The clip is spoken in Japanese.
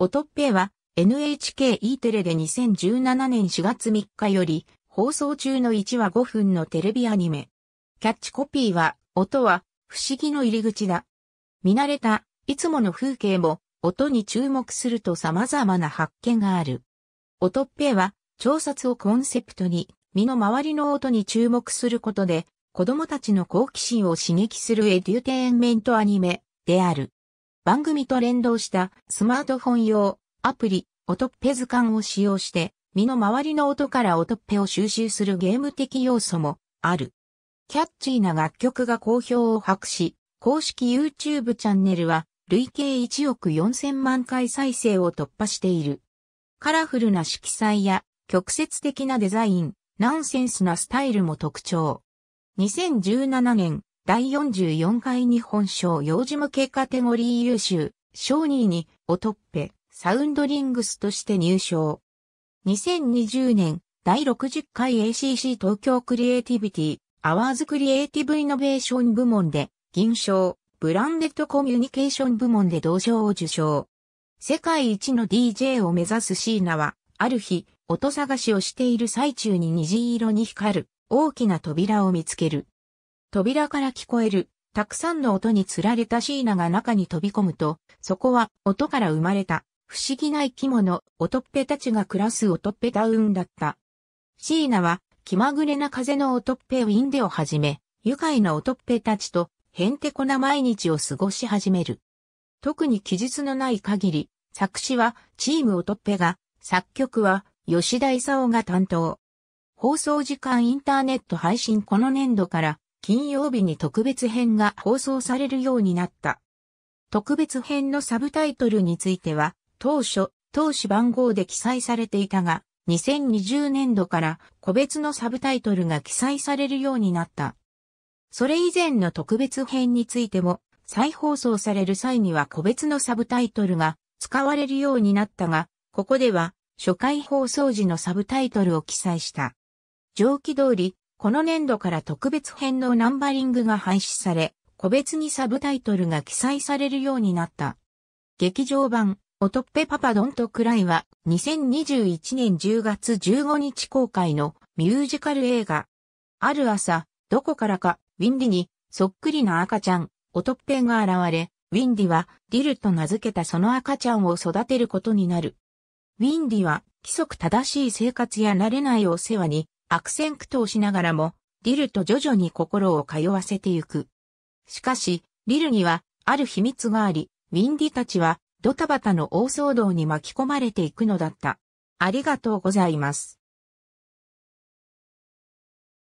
オトッペは NHKE テレで2017年4月3日より放送中の1話5分のテレビアニメ。キャッチコピーは、音は不思議の入り口だ。見慣れた、いつもの風景も、音に注目すると様々な発見がある。音っぺは、調察をコンセプトに、身の回りの音に注目することで、子供たちの好奇心を刺激するエデュテインメントアニメである。番組と連動したスマートフォン用アプリ、オトッペ図鑑を使用して、身の回りの音からオトッペを収集するゲーム的要素もある。キャッチーな楽曲が好評を博し、公式 YouTube チャンネルは累計1億4000万回再生を突破している。カラフルな色彩や曲折的なデザイン、ナンセンスなスタイルも特徴。2017年、第44回日本賞幼児向けカテゴリー優秀、賞2位に、おとっぺ、サウンドリングスとして入賞。2020年、第60回 ACC 東京クリエイティビティ、アワーズクリエイティブイノベーション部門で、銀賞、ブランデッドコミュニケーション部門で同賞を受賞。世界一の DJ を目指すシーナは、ある日、音探しをしている最中に虹色に光る、大きな扉を見つける。扉から聞こえる、たくさんの音に釣られたシーナが中に飛び込むと、そこは音から生まれた、不思議な生き物、オトッペたちが暮らすオトッペタウンだった。シーナは、気まぐれな風のオトッペウィンデをはじめ、愉快なオトッペたちと、へんてこな毎日を過ごし始める。特に記述のない限り、作詞はチームオトッペが、作曲は吉田勲が担当。放送時間インターネット配信この年度から金曜日に特別編が放送されるようになった。特別編のサブタイトルについては、当初、当種番号で記載されていたが、2020年度から個別のサブタイトルが記載されるようになった。それ以前の特別編についても、再放送される際には個別のサブタイトルが使われるようになったが、ここでは初回放送時のサブタイトルを記載した。上記通り、この年度から特別編のナンバリングが廃止され、個別にサブタイトルが記載されるようになった。劇場版、おとっぺパパドントクライは、2021年10月15日公開のミュージカル映画。ある朝、どこからか、ウィンディに、そっくりな赤ちゃん、おとっぺが現れ、ウィンディは、ディルと名付けたその赤ちゃんを育てることになる。ウィンディは、規則正しい生活や慣れないお世話に、悪戦苦闘しながらも、リルと徐々に心を通わせてゆく。しかし、リルには、ある秘密があり、ウィンディたちは、ドタバタの大騒動に巻き込まれていくのだった。ありがとうございます。